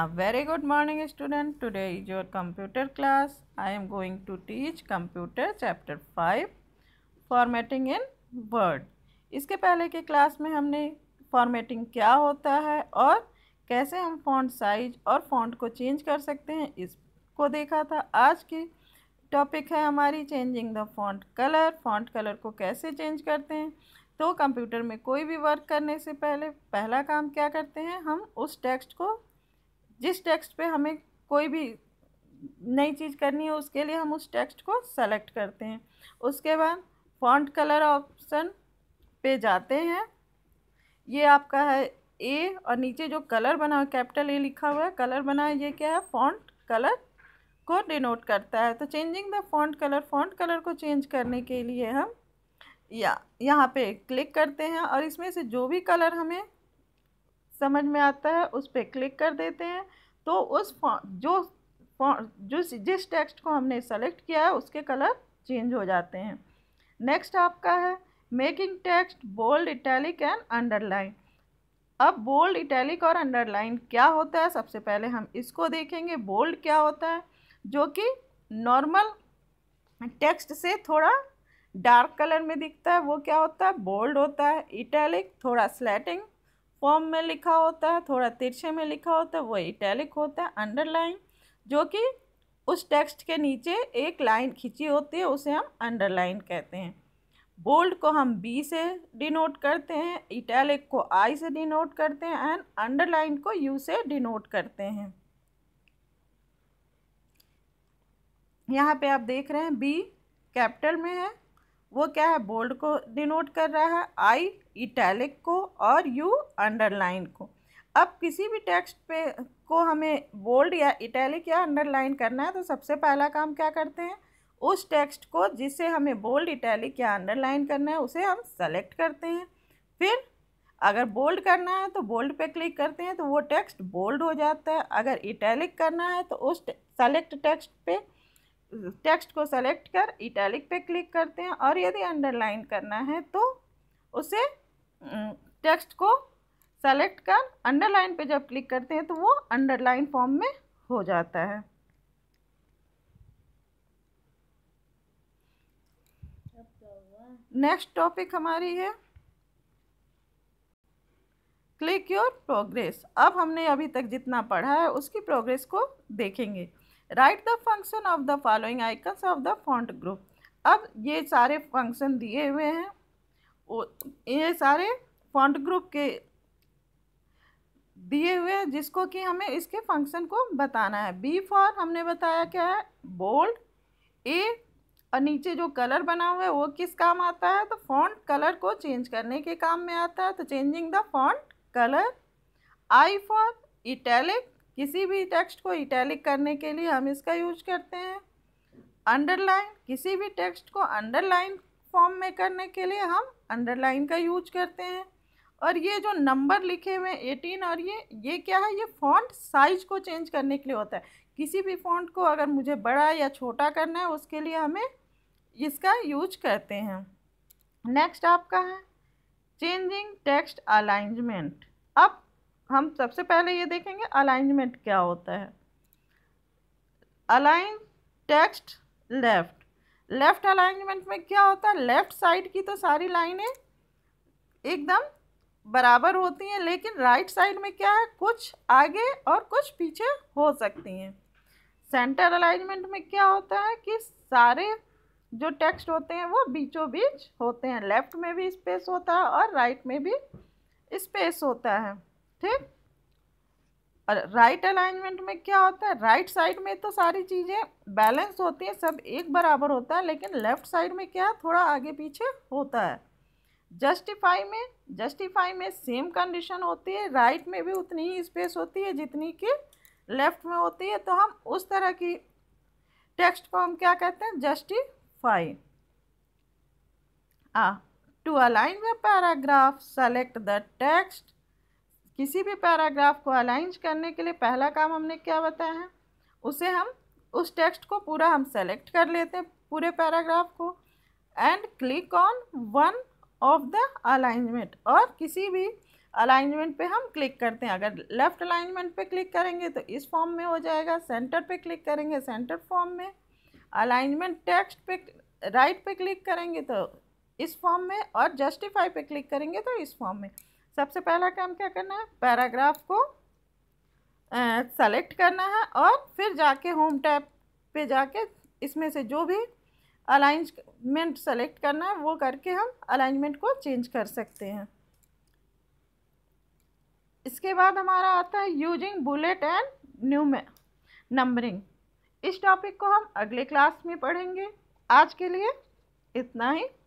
A very good morning student. Today is your computer class. I am going to teach computer chapter 5 formatting in word. इसके पहले के class में हमने formatting क्या होता है और कैसे हम फॉन्ट साइज और फॉन्ट को चेंज कर सकते हैं इसको देखा था आज की टॉपिक है हमारी changing the font colour font colour को कैसे चेंज करते हैं तो कंप्यूटर में कोई भी वर्क करने से पहले पहला काम क्या करते हैं हम उस टेक्स्ट को जिस टेक्स्ट पे हमें कोई भी नई चीज़ करनी है उसके लिए हम उस टेक्स्ट को सेलेक्ट करते हैं उसके बाद फॉन्ट कलर ऑप्शन पे जाते हैं ये आपका है ए और नीचे जो कलर बना हुआ कैपिटल ए लिखा हुआ है कलर बना है ये क्या है फॉन्ट कलर को डिनोट करता है तो changing the font colour font colour को चेंज करने के लिए हम या यहाँ पे क्लिक करते हैं और इसमें से जो भी कलर हमें समझ में आता है उस पर क्लिक कर देते हैं तो उस जो जो जिस टेक्स्ट को हमने सेलेक्ट किया है उसके कलर चेंज हो जाते हैं नेक्स्ट आपका है making text bold italic and underline अब बोल्ड इटैलिक और अंडरलाइन क्या होता है सबसे पहले हम इसको देखेंगे बोल्ड क्या होता है जो कि नॉर्मल टेक्स्ट से थोड़ा डार्क कलर में दिखता है वो क्या होता है बोल्ड होता है इटैलिक थोड़ा स्लेटिंग फॉर्म में लिखा होता है थोड़ा तिरछे में लिखा होता है वो इटैलिक होता है अंडरलाइन जो कि उस टेक्स्ट के नीचे एक लाइन खींची होती है उसे हम अंडरलाइन कहते हैं बोल्ड को हम बी से डिनोट करते हैं इटैलिक को आई से डिनोट करते हैं एंड अंडरलाइन को यू से डिनोट करते हैं यहाँ पे आप देख रहे हैं बी कैपिटल में है वो क्या है बोल्ड को डिनोट कर रहा है आई इटैलिक को और यू अंडरलाइन को अब किसी भी टेक्स्ट पे को हमें बोल्ड या इटैलिक या अंडरलाइन करना है तो सबसे पहला काम क्या करते हैं उस टेक्स्ट को जिसे हमें बोल्ड इटैलिक या अंडरलाइन करना है उसे हम सेलेक्ट करते हैं फिर अगर बोल्ड करना है तो बोल्ड पे क्लिक करते हैं तो वो टेक्स्ट बोल्ड हो जाता है अगर इटैलिक करना है तो उस सेलेक्ट टेक्स्ट पे टेक्स्ट को सेलेक्ट कर इटैलिक पे क्लिक करते हैं और यदि अंडरलाइन करना है तो उसे टेक्स्ट को सेलेक्ट कर अंडरलाइन पे जब क्लिक करते हैं तो वो अंडरलाइन फॉर्म में हो जाता है नेक्स्ट टॉपिक हमारी है क्लिक योर प्रोग्रेस अब हमने अभी तक जितना पढ़ा है उसकी प्रोग्रेस को देखेंगे write the function of the following icons of the font group अब ये सारे फंक्शन दिए हुए हैं ये सारे फॉन्ट ग्रुप के दिए हुए हैं जिसको कि हमें इसके फंक्शन को बताना है बी फॉर हमने बताया क्या है बोल्ड ए और नीचे जो कलर बना हुआ है वो किस काम आता है तो फॉन्ट कलर को चेंज करने के काम में आता है तो changing the font colour I for italic किसी भी टेक्स्ट को इटैलिक करने के लिए हम इसका यूज करते हैं अंडरलाइन किसी भी टेक्स्ट को अंडरलाइन फॉर्म में करने के लिए हम अंडरलाइन का यूज करते हैं और ये जो नंबर लिखे हुए हैं एटीन और ये ये क्या है ये फॉन्ट साइज को चेंज करने के लिए होता है किसी भी फॉन्ट को अगर मुझे बड़ा या छोटा करना है उसके लिए हमें इसका यूज करते हैं नेक्स्ट आपका है चेंजिंग टेक्स्ट अलाइनमेंट अब हम सबसे पहले ये देखेंगे अलाइनमेंट क्या होता है align text left left alignment में क्या होता है लेफ़्ट साइड की तो सारी लाइनें एकदम बराबर होती हैं लेकिन राइट साइड में क्या है कुछ आगे और कुछ पीछे हो सकती हैं सेंटर अलाइनमेंट में क्या होता है कि सारे जो टेक्स्ट होते हैं वो बीचों बीच होते हैं लेफ़्ट में भी स्पेस होता है और राइट में भी स्पेस होता है ठीक और राइट अलाइनमेंट में क्या होता है राइट right साइड में तो सारी चीज़ें बैलेंस होती हैं सब एक बराबर होता है लेकिन लेफ़्ट साइड में क्या थोड़ा आगे पीछे होता है जस्टिफाई में जस्टिफाई में सेम कंडीशन होती है राइट right में भी उतनी ही स्पेस होती है जितनी कि लेफ़्ट में होती है तो हम उस तरह की टेक्स्ट को हम क्या कहते हैं justify uh to align the paragraph select the text किसी भी पैराग्राफ को अलाइंज करने के लिए पहला काम हमने क्या बताया है उसे हम उस टेक्स्ट को पूरा हम सेलेक्ट कर लेते हैं पूरे पैराग्राफ को and click on one of the alignment और किसी भी अलाइनमेंट पे हम क्लिक करते हैं अगर लेफ़्ट अलाइनमेंट पे क्लिक करेंगे तो इस फॉर्म में हो जाएगा सेंटर पे क्लिक करेंगे सेंटर फॉर्म में अलाइनमेंट टेक्स्ट पे राइट पे क्लिक करेंगे तो इस फॉर्म में और जस्टिफाई पे क्लिक करेंगे तो इस फॉर्म में सबसे पहला काम क्या करना है पैराग्राफ को सेलेक्ट करना है और फिर जाके होम टैब पे जाके इसमें से जो भी अलाइंजमेंट सेलेक्ट करना है वो करके हम अलाइंजमेंट को चेंज कर सकते हैं इसके बाद हमारा आता है using bullet and new numbering इस टॉपिक को हम अगले क्लास में पढ़ेंगे आज के लिए इतना ही